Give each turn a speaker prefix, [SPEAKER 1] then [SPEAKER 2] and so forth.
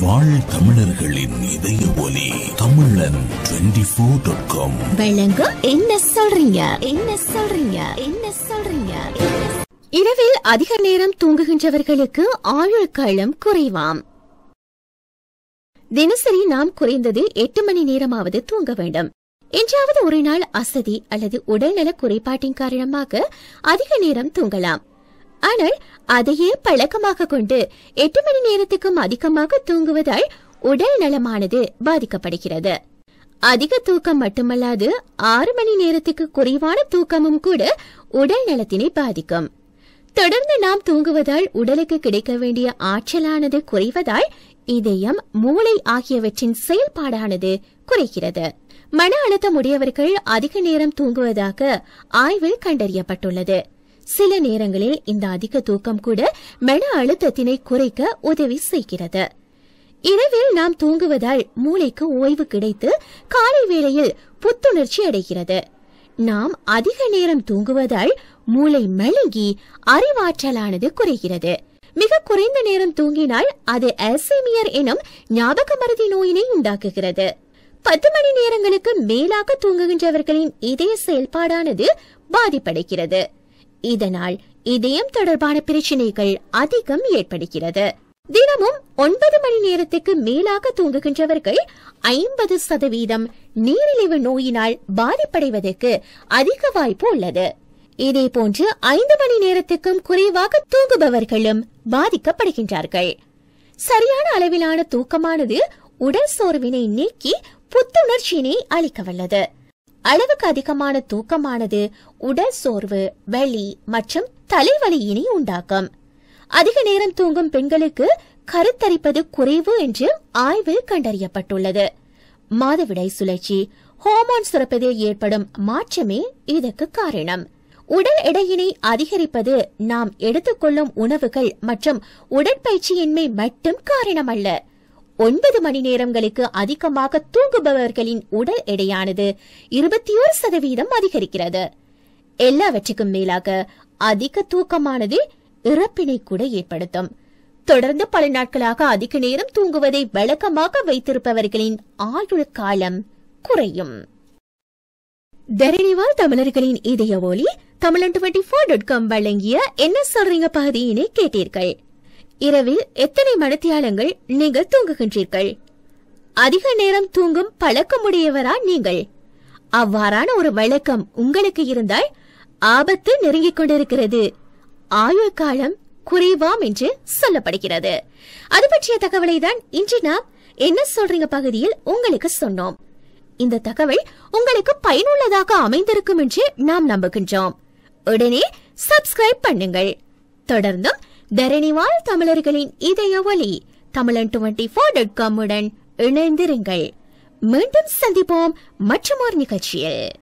[SPEAKER 1] வாழ் தமிழர்களின் இதய ஒலி தமிழன் என்ன சொல்றீங்க என்ன சொல்றீங்க என்ன சொல்றீங்க இரவில் அதிக நேரம் தூங்குகின்றவர்களுக்கு ஆயுள் காலம் குறைவாம் தினசரி நாம் குறைந்தது எட்டு மணி நேரமாவது தூங்க வேண்டும் என்றாவது ஒரு நாள் அசதி அல்லது உடல்நல குறைபாட்டின் காரணமாக அதிக நேரம் தூங்கலாம் ஆனால் அதையே பழக்கமாக கொண்டு எட்டு மணி நேரத்துக்கும் அதிகமாக தூங்குவதால் உடல் நலமானது பாதிக்கப்படுகிறது அதிக தூக்கம் மட்டுமல்லாது ஆறு மணி நேரத்துக்கு குறைவான தூக்கமும் கூட உடல் நலத்தினை பாதிக்கும் தொடர்ந்து நாம் தூங்குவதால் உடலுக்கு கிடைக்க வேண்டிய ஆற்றலானது குறைவதால் இதயம் மூளை ஆகியவற்றின் செயல்பாடானது குறைகிறது மன அழுத்தம் உடையவர்கள் அதிக நேரம் தூங்குவதாக ஆய்வில் கண்டறியப்பட்டுள்ளது சில நேரங்களில் இந்த அதிக தூக்கம் கூட மன அழுத்தத்தினை குறைக்க உதவி செய்கிறது இரவில் நாம் தூங்குவதால் மூளைக்கு ஓய்வு கிடைத்து காலை வேளையில் புத்துணர்ச்சி அடைகிறது நாம் அதிக நேரம் தூங்குவதால் மூளை மழுங்கி அறிவாற்றலானது குறைகிறது மிக குறைந்த நேரம் தூங்கினால் அது அல்சைமியர் எனும் ஞாபக மருதி நோயினை உண்டாக்குகிறது பத்து மணி நேரங்களுக்கு மேலாக தூங்குகின்றவர்களின் இதய செயல்பாடானது பாதிப்படைகிறது இதனால் இதயம் தொடர்பான பிரச்சனைகள் அதிகம் ஏற்படுகிறது தினமும் ஒன்பது மணி நேரத்துக்கு மேலாக தூங்குகின்றவர்கள் ஐம்பது சதவீதம் நீரிழிவு நோயினால் பாதிப்படைவதற்கு அதிக வாய்ப்பு உள்ளது இதே போன்று ஐந்து மணி நேரத்துக்கும் குறைவாக தூங்குபவர்களும் பாதிக்கப்படுகின்றார்கள் சரியான அளவிலான தூக்கமானது உடல் சோர்வினை நீக்கி புத்துணர்ச்சியினை அளிக்க வல்லது அளவுக்கு அதிகமான தூக்கமானது உடல் சோர்வு வெளி மற்றும் தலைவலியினை உண்டாக்கும் அதிக நேரம் தூங்கும் பெண்களுக்கு கருத்தரிப்பது குறைவு என்று ஆய்வு கண்டறியப்பட்டுள்ளது மாதவிடை சுழற்சி ஹோமோன் சுரப்பதில் ஏற்படும் மாற்றமே இதற்கு காரணம் உடல் எடையினை அதிகரிப்பது நாம் எடுத்துக்கொள்ளும் உணவுகள் மற்றும் உடற்பயிற்சியின்மை மட்டும் காரணமல்ல ஒன்பது மணி நேரங்களுக்கு அதிகமாக தூங்குபவர்களின் உடல் எடையானது இருபத்தி ஒரு சதவீதம் அதிகரிக்கிறது எல்லாவற்றுக்கும் மேலாக அதிக தூக்கமானது இறப்பினை கூட ஏற்படுத்தும் தொடர்ந்து பல நாட்களாக அதிக நேரம் தூங்குவதை வழக்கமாக வைத்திருப்பவர்களின் ஆயுள் காலம் குறையும் தரணிவால் தமிழர்களின் இதய ஒலி தமிழன் டுவெண்ட்டி ஃபோர் டாட் காம் வழங்கிய என்ன சொல்றீங்க பகுதியினை கேட்டீர்கள் இரவில் எத்தனை மணித்தியாலங்கள் நீங்கள் தூங்குகின்றீர்கள் அதிக நேரம் தூங்கும் பழக்கமுடையவரா நீங்கள் அவ்வாறான ஒரு வழக்கம் உங்களுக்கு இருந்தால் ஆபத்து நெருங்கிக் கொண்டிருக்கிறது ஆயுள் காலம் குறைவாம் என்று சொல்லப்படுகிறது அது பற்றிய தகவலை தான் இன்று நாம் என்ன சொல்றீங்க பகுதியில் உங்களுக்கு சொன்னோம் இந்த தகவல் உங்களுக்கு பயனுள்ளதாக அமைந்திருக்கும் என்று நாம் நம்புகின்றோம் உடனே சப்ஸ்கிரைப் பண்ணுங்கள் தொடர்ந்தும் தரணிவாழ் தமிழர்களின் இதய ஒலி தமிழன் டுவெண்டி போர் டாட் உடன் இணைந்திருங்கள் மீண்டும் சந்திப்போம் மற்றும் ஒரு நிகழ்ச்சியில்